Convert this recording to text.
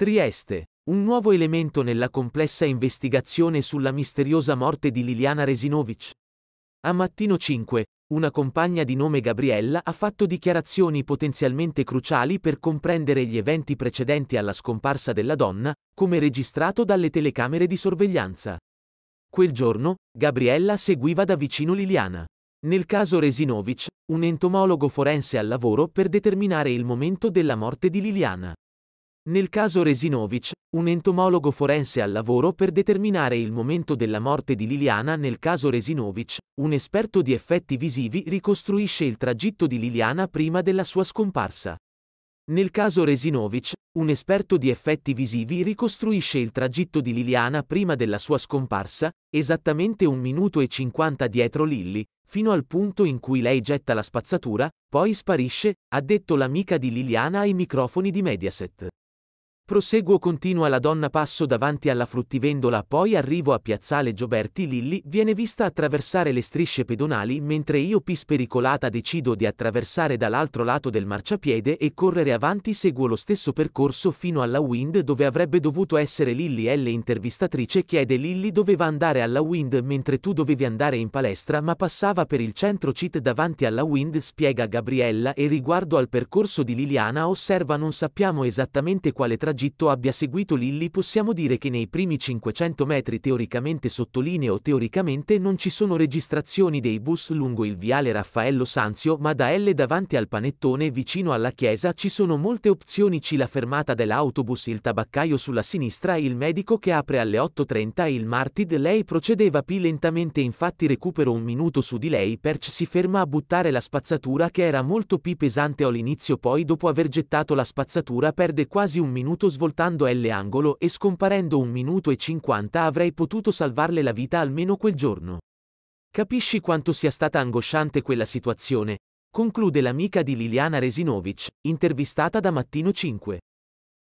Trieste, un nuovo elemento nella complessa investigazione sulla misteriosa morte di Liliana Resinovic. A mattino 5, una compagna di nome Gabriella ha fatto dichiarazioni potenzialmente cruciali per comprendere gli eventi precedenti alla scomparsa della donna, come registrato dalle telecamere di sorveglianza. Quel giorno, Gabriella seguiva da vicino Liliana. Nel caso Resinovic, un entomologo forense al lavoro per determinare il momento della morte di Liliana. Nel caso Resinovic, un entomologo forense al lavoro per determinare il momento della morte di Liliana nel caso Resinovic, un esperto di effetti visivi ricostruisce il tragitto di Liliana prima della sua scomparsa. Nel caso Resinovic, un esperto di effetti visivi ricostruisce il tragitto di Liliana prima della sua scomparsa, esattamente un minuto e 50 dietro Lilly, fino al punto in cui lei getta la spazzatura, poi sparisce, ha detto l'amica di Liliana ai microfoni di Mediaset. Proseguo continua la donna passo davanti alla fruttivendola, poi arrivo a piazzale Gioberti Lilli, viene vista attraversare le strisce pedonali mentre io pispericolata decido di attraversare dall'altro lato del marciapiede e correre avanti seguo lo stesso percorso fino alla Wind dove avrebbe dovuto essere Lilli L intervistatrice chiede Lilli doveva andare alla Wind mentre tu dovevi andare in palestra ma passava per il centro CIT davanti alla Wind spiega Gabriella e riguardo al percorso di Liliana osserva non sappiamo esattamente quale tragitto tragitto abbia seguito Lilli possiamo dire che nei primi 500 metri teoricamente sottolineo teoricamente non ci sono registrazioni dei bus lungo il viale Raffaello Sanzio ma da L davanti al panettone vicino alla chiesa ci sono molte opzioni C la fermata dell'autobus il tabaccaio sulla sinistra e il medico che apre alle 8.30 il martid lei procedeva più lentamente infatti recupero un minuto su di lei Perch si ferma a buttare la spazzatura che era molto più pesante all'inizio poi dopo aver gettato la spazzatura perde quasi un minuto dovuto svoltando L angolo e scomparendo un minuto e cinquanta avrei potuto salvarle la vita almeno quel giorno. Capisci quanto sia stata angosciante quella situazione, conclude l'amica di Liliana Resinovic, intervistata da Mattino 5.